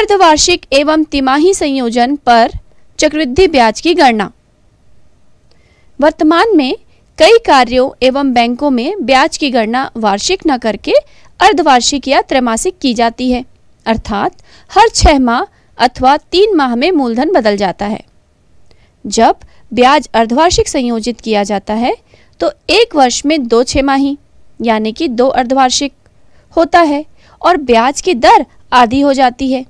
अर्धवार्षिक एवं तिमाही संयोजन पर चक्रवृद्धि ब्याज की गणना वर्तमान में कई कार्यों एवं बैंकों में ब्याज की गणना वार्षिक न करके अर्धवार्षिक या त्रैमासिक की जाती है अर्थात हर छह माह अथवा तीन माह में मूलधन बदल जाता है जब ब्याज अर्धवार्षिक संयोजित किया जाता है तो एक वर्ष में दो छमाही यानी कि दो अर्धवार्षिक होता है और ब्याज की दर आधी हो जाती है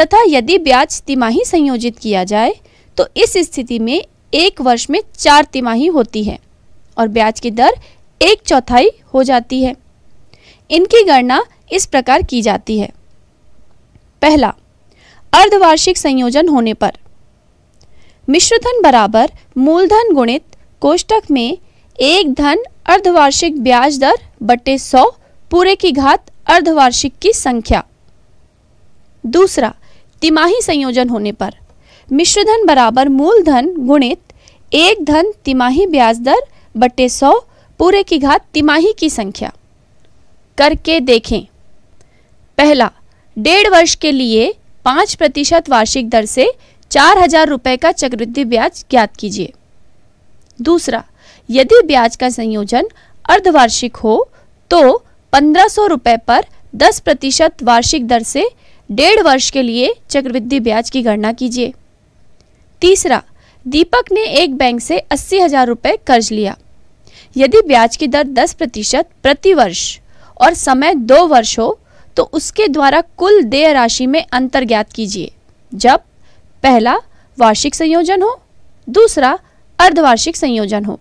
तथा यदि ब्याज तिमाही संयोजित किया जाए तो इस स्थिति में एक वर्ष में चार तिमाही होती है और ब्याज की दर एक चौथाई हो जाती है इनकी गणना इस प्रकार की जाती है पहला अर्धवार्षिक संयोजन होने पर मिश्रधन बराबर मूलधन गुणित कोष्टक में एक धन अर्धवार्षिक ब्याज दर बटे सौ पूरे की घात अर्धवार्षिक की संख्या दूसरा तिमाही संयोजन होने पर मिश्रधन बराबर मूलधन गुणित एक धन तिमाही ब्याज दर बटे सौ पूरे की घात तिमाही की संख्या करके देखें पहला डेढ़ वर्ष के लिए पाँच प्रतिशत वार्षिक दर से चार हजार रुपये का चक्रवृद्धि ब्याज ज्ञात कीजिए दूसरा यदि ब्याज का संयोजन अर्धवार्षिक हो तो पंद्रह सौ रुपये पर दस प्रतिशत वार्षिक दर से डेढ़ वर्ष के लिए चक्रवृद्धि ब्याज की गणना कीजिए तीसरा दीपक ने एक बैंक से अस्सी हजार रुपये कर्ज लिया यदि ब्याज की दर 10 प्रतिशत प्रति वर्ष और समय दो वर्ष हो तो उसके द्वारा कुल देय राशि में अंतर ज्ञात कीजिए जब पहला वार्षिक संयोजन हो दूसरा अर्धवार्षिक संयोजन हो